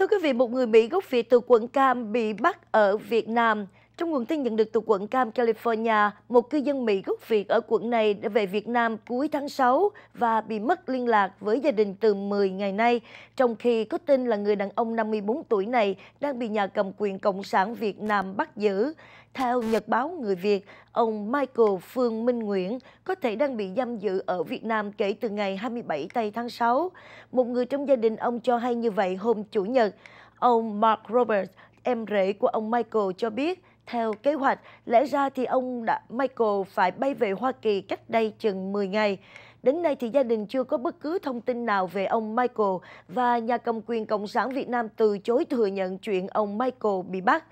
Thưa quý vị, một người Mỹ gốc Việt từ quận Cam bị bắt ở Việt Nam trong nguồn tin nhận được từ quận Cam, California, một cư dân Mỹ gốc Việt ở quận này đã về Việt Nam cuối tháng 6 và bị mất liên lạc với gia đình từ 10 ngày nay, trong khi có tin là người đàn ông 54 tuổi này đang bị nhà cầm quyền Cộng sản Việt Nam bắt giữ. Theo Nhật báo Người Việt, ông Michael Phương Minh Nguyễn có thể đang bị giam giữ ở Việt Nam kể từ ngày 27 tây tháng 6. Một người trong gia đình ông cho hay như vậy hôm Chủ nhật. Ông Mark Roberts, em rể của ông Michael cho biết theo kế hoạch, lẽ ra thì ông đã Michael phải bay về Hoa Kỳ cách đây chừng 10 ngày. Đến nay thì gia đình chưa có bất cứ thông tin nào về ông Michael và nhà cầm quyền Cộng sản Việt Nam từ chối thừa nhận chuyện ông Michael bị bắt.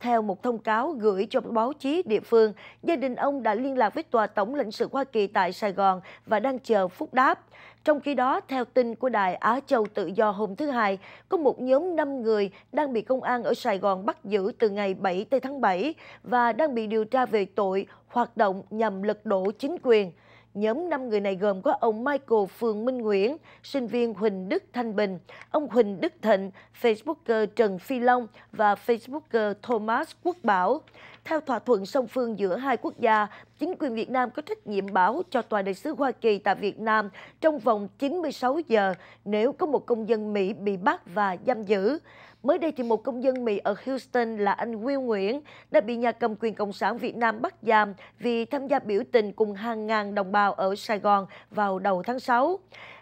Theo một thông cáo gửi cho báo chí địa phương, gia đình ông đã liên lạc với Tòa Tổng lãnh sự Hoa Kỳ tại Sài Gòn và đang chờ phúc đáp. Trong khi đó, theo tin của Đài Á Châu Tự Do hôm thứ Hai, có một nhóm 5 người đang bị công an ở Sài Gòn bắt giữ từ ngày 7 tây tháng 7 và đang bị điều tra về tội hoạt động nhằm lật đổ chính quyền. Nhóm 5 người này gồm có ông Michael Phương Minh Nguyễn, sinh viên Huỳnh Đức Thanh Bình, ông Huỳnh Đức Thịnh, Facebooker Trần Phi Long và Facebooker Thomas Quốc Bảo. Theo thỏa thuận song phương giữa hai quốc gia, chính quyền Việt Nam có trách nhiệm báo cho Tòa đại sứ Hoa Kỳ tại Việt Nam trong vòng 96 giờ nếu có một công dân Mỹ bị bắt và giam giữ. Mới đây thì một công dân Mỹ ở Houston là anh Will Nguyễn đã bị nhà cầm quyền Cộng sản Việt Nam bắt giam vì tham gia biểu tình cùng hàng ngàn đồng bào ở Sài Gòn vào đầu tháng 6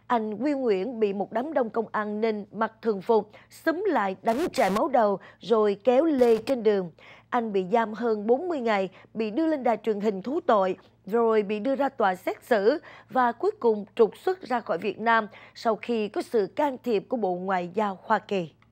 anh Quy Nguyễn bị một đám đông công an ninh mặc thường phục xúm lại đánh chảy máu đầu rồi kéo lê trên đường. Anh bị giam hơn 40 ngày, bị đưa lên đài truyền hình thú tội, rồi bị đưa ra tòa xét xử và cuối cùng trục xuất ra khỏi Việt Nam sau khi có sự can thiệp của Bộ Ngoại giao Hoa Kỳ.